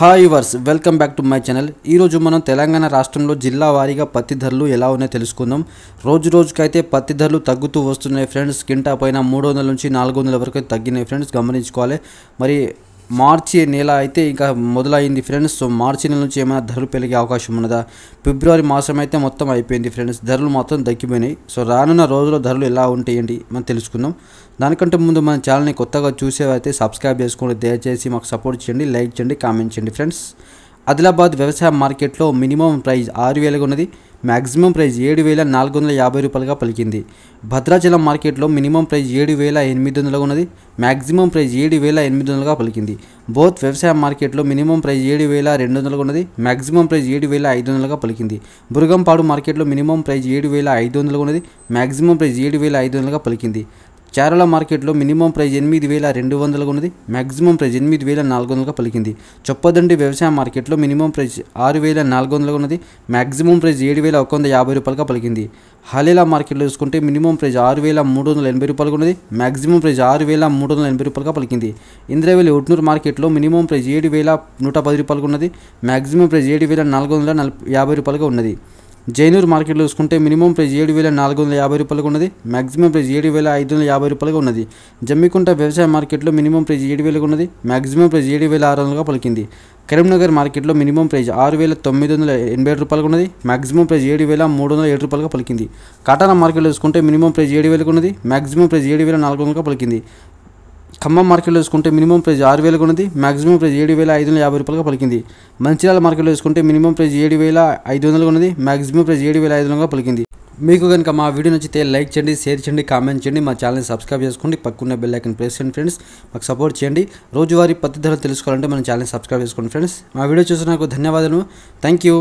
hi వర్స్ welcome back to my channel ఈరోజు మనం తెలంగాణ రాష్ట్రంలో జిల్లా వారీగా పత్తి ధరలు ఎలా ఉన్నాయో తెలుసుకుందాం రోజు రోజుకైతే పత్తి ధరలు తగ్గుతూ వస్తున్నాయి ఫ్రెండ్స్ కింటా పైన మూడు వందల నుంచి నాలుగు వందల వరకు తగ్గినాయి ఫ్రెండ్స్ గమనించుకోవాలి మరి మార్చి నెల అయితే ఇంకా మొదలైంది ఫ్రెండ్స్ సో మార్చి నెల నుంచి ఏమైనా ధరలు పెరిగే అవకాశం ఉన్నదా ఫిబ్రవరి మాసం అయితే మొత్తం అయిపోయింది ఫ్రెండ్స్ ధరలు మొత్తం దక్కిపోయినాయి సో రానున్న రోజుల్లో ధరలు ఎలా ఉంటాయండి మనం తెలుసుకుందాం దానికంటే ముందు మన ఛానల్ని కొత్తగా చూసేవైతే సబ్స్క్రైబ్ చేసుకోండి దయచేసి మాకు సపోర్ట్ చేయండి లైక్ చేయండి కామెంట్ చేయండి ఫ్రెండ్స్ ఆదిలాబాద్ వ్యవసాయ మార్కెట్లో మినిమం ప్రైస్ ఆరు వేలుగా ఉన్నది మ్యాక్సిమం ప్రైస్ ఏడు వేల నాలుగు వందల యాభై రూపాయలుగా పలికింది భద్రాచలం మార్కెట్లో మినిమం ప్రైస్ ఏడు వేల ఎనిమిది వందలుగా ఉన్నది మ్యాక్సిమం ప్రైస్ ఏడు వేల ఎనిమిది వందలుగా పలికింది బోత్ వ్యవసాయ మార్కెట్లో మినిమం ప్రైస్ ఏడు వేల రెండు వందలుగా ఉన్నది మ్యాక్సిమం ప్రైస్ ఏడు వేల ఐదు వందలుగా పలికింది బురగంపాడు మార్కెట్లో మినిమం ప్రైస్ ఏడు వేల ఐదు వందలుగా ఉన్నది మ్యాక్సిమం ప్రైస్ ఏడు వేల ఐదు వందలుగా పలికింది చారల మార్కెట్లో మినిమం ప్రైస్ ఎనిమిది వేల రెండు వందలుగా ఉన్నది మ్యాక్సిమం ప్రైస్ ఎనిమిది వేల నాలుగు వందలుగా పలికింది చొప్పదండి వ్యవసాయ మార్కెట్లో మినిమం ప్రైస్ ఆరు వేల నాలుగు వందలుగా ఉన్నది మ్యాక్సిమం ప్రైస్ ఏడు వేల ఒక వంద యాభై రూపాయలుగా పలికింది హాలేలా మార్కెట్లో చూసుకుంటే మినిమం ప్రైస్ ఆరు వేల మూడు వందల ఎనభై రూపాయలుగా ఉన్నది మ్యాక్సిమం ప్రైస్ ఆరు వేల మూడు వందల ఎనభై రూపాయలుగా పలికింది ఇంద్రవేలి ఒట్నూరు మార్కెట్లో మినిమం ప్రైస్ ఏడు వేల నూట పది రూపాయలుగా ఉన్నది మ్యాక్సిమం ప్రైస్ ఏడు వేల నాలుగు వందల నలభై యాభై రూపాయలుగా ఉన్నది జైనూర్ మార్కెట్లో చూసుకుంటే మినిమం ప్రైస్ ఏడు వేల నాలుగు వందల యాభై రూపాయలకు ఉన్నది మాక్సిమం ప్రైస్ ఏడు వేల ఐదు వందల యాభై రూపాయలుగా ఉన్నది జమ్మికుంట వ్యవసాయ మార్కెట్లో మినిమం ప్రైస్ ఏడు వేలకు ఉన్నది మాక్సిమం ప్రైస్ ఏడు వేల ఆరు వందలుగా పలికింది కరీంనగర్ మార్కెట్లో మినిమం ప్రైస్ ఆరు వేల తొమ్మిది వందల ఎనభై ఏడు రూపాయలకు ఉన్నది మాక్సిమం ప్రైస్ ఏడు వేల మూడు వందల ఏడు రూపాయలుగా పలికింది కాటానా మార్కెట్లో చూసుకుంటే మినిమం ప్రైస్ ఏడు వేలకు ఉన్నది మాక్సిమం ప్రైస్ ఏడు వేల నాలుగు వందలుగా పలికింది ఖమ్మం మార్కెట్లో చూసుకుంటే మినిమం ప్రైస్ ఆరు వేలకు ఉన్నది మాక్సిమం ప్రైస్ ఏడు వేల ఐదు వందల యాభై రూపాయలుగా పలికింది మంచిర్యాల మార్కెట్లో చూసుకుంటే మినిమం ప్రైస్ ఏడు వేల ఐదు వందలుగా ఉన్నది మాక్సిమం ప్రైస్ ఏడు వేల ఐదు వందలుగా పలికింది మీకు కనుక మా వీడియో నచ్చితే లైక్ చేయండి షేర్ చేయండి కామెంట్ చేయండి మా ఛానల్ని సబ్స్క్రైబ్ చేసుకోండి పక్కన బెల్ ఐకన్ ప్రెస్ చేయండి ఫ్రెండ్స్ మాకు సపోర్ట్ చేయండి రోజువారీ పత్తి ధరలు తెలుసుకోవాలంటే మన ఛానల్ని సబ్స్క్రైబ్ చేసుకోండి ఫ్రెండ్స్ మా వీడియో చూసినందుకు ధన్యవాదాలు థ్యాంక్ యూ